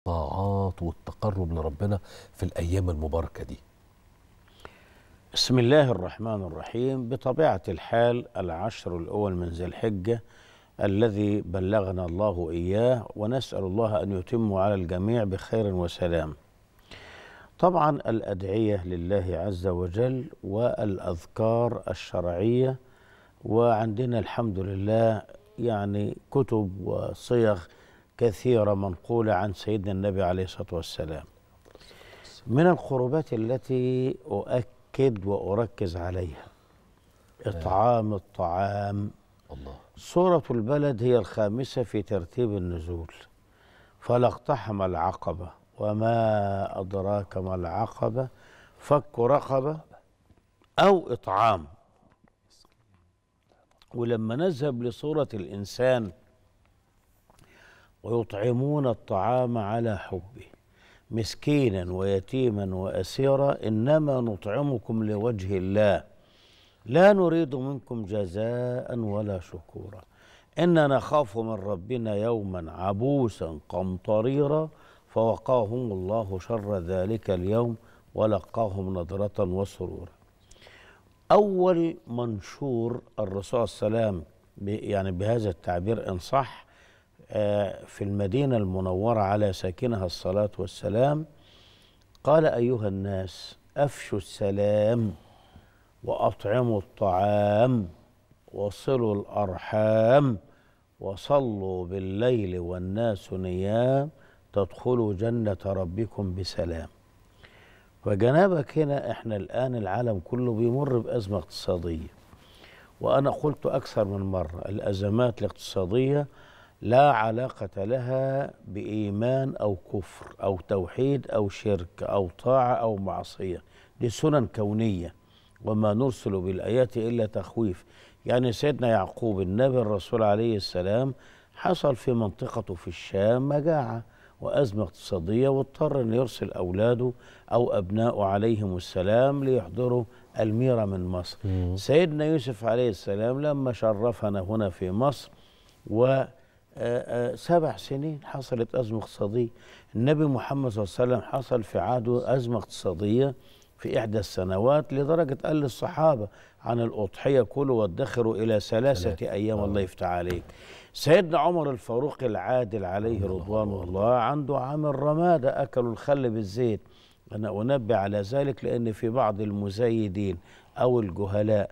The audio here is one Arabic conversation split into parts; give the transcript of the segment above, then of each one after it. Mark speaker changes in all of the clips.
Speaker 1: الطاعات والتقرب لربنا في الأيام المباركة دي بسم الله الرحمن الرحيم بطبيعة الحال العشر الأول من ذي الحجة الذي بلغنا الله إياه ونسأل الله أن يتم على الجميع بخير وسلام طبعا الأدعية لله عز وجل والأذكار الشرعية وعندنا الحمد لله يعني كتب وصيغ كثيرة منقولة عن سيدنا النبي عليه الصلاة والسلام من القربات التي أؤكد وأركز عليها إطعام الطعام الله سورة البلد هي الخامسة في ترتيب النزول فلا اقتحم العقبة وما أدراك ما العقبة فك رقبة أو إطعام ولما نذهب لصورة الإنسان ويطعمون الطعام على حبه مسكينا ويتيما واسيرا انما نطعمكم لوجه الله لا نريد منكم جزاء ولا شكورا انا نخاف من ربنا يوما عبوسا قمطريرا فوقاهم الله شر ذلك اليوم ولقاهم نضره وسرورا اول منشور الرسول صلى الله عليه وسلم يعني بهذا التعبير ان صح في المدينة المنورة على ساكنها الصلاة والسلام قال أيها الناس أفشوا السلام وأطعموا الطعام وصلوا الأرحام وصلوا بالليل والناس نيام تدخلوا جنة ربكم بسلام فجنابك هنا احنا الآن العالم كله بيمر بأزمة اقتصادية وأنا قلت أكثر من مرة الأزمات الاقتصادية لا علاقة لها بإيمان أو كفر أو توحيد أو شرك أو طاعة أو معصية دي سنن كونية وما نرسل بالآيات إلا تخويف يعني سيدنا يعقوب النبي الرسول عليه السلام حصل في منطقته في الشام مجاعة وأزمة اقتصادية واضطر أن يرسل أولاده أو أبنائه عليهم السلام ليحضروا الميرة من مصر مم. سيدنا يوسف عليه السلام لما شرفنا هنا في مصر و سبع سنين حصلت أزمة اقتصادية النبي محمد صلى الله عليه وسلم حصل في عهده أزمة اقتصادية في إحدى السنوات لدرجة قال للصحابة عن الأضحية كلوا وادخروا إلى ثلاثة أيام آه. الله يفتح عليك سيدنا عمر الفاروق العادل عليه رضوان الله عنده عامل رمادة أكلوا الخل بالزيت أنا أنبه على ذلك لأن في بعض المزايدين أو الجهلاء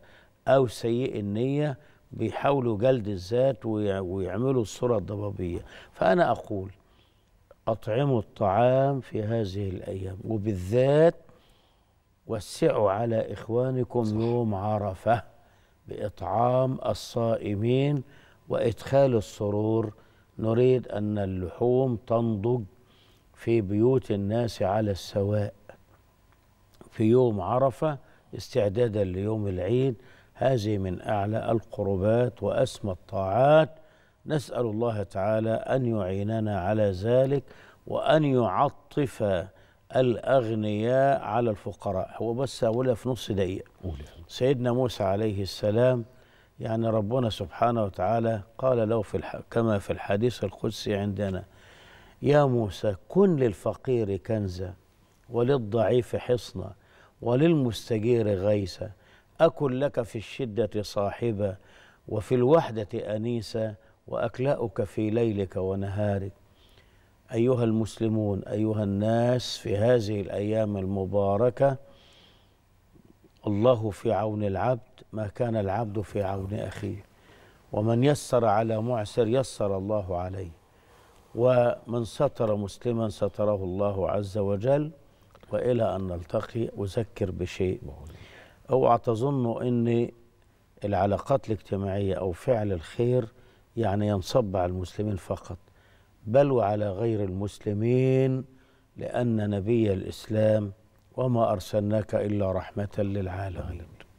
Speaker 1: أو سيئ النية بيحاولوا جلد الذات ويعملوا الصورة الضبابية فأنا أقول أطعموا الطعام في هذه الأيام وبالذات وسعوا على إخوانكم صح. يوم عرفة بإطعام الصائمين وإدخال السرور نريد أن اللحوم تنضج في بيوت الناس على السواء في يوم عرفة استعدادا ليوم العيد هذه من أعلى القربات وأسمى الطاعات نسأل الله تعالى أن يعيننا على ذلك وأن يعطف الأغنياء على الفقراء هو بس أقولها في نص دقيقة سيدنا موسى عليه السلام يعني ربنا سبحانه وتعالى قال له في الح... كما في الحديث القدسي عندنا يا موسى كن للفقير كنزا وللضعيف حصنا وللمستجير غيثا أكن لك في الشدة صاحبة وفي الوحدة أنيسة وأكلأك في ليلك ونهارك أيها المسلمون أيها الناس في هذه الأيام المباركة الله في عون العبد ما كان العبد في عون أخيه ومن يسر على معسر يسر الله عليه ومن ستر مسلما ستره الله عز وجل وإلى أن نلتقي أذكر بشيء اوعى تظنوا ان العلاقات الاجتماعيه او فعل الخير يعني ينصب على المسلمين فقط بل وعلى غير المسلمين لان نبي الاسلام وما ارسلناك الا رحمه للعالمين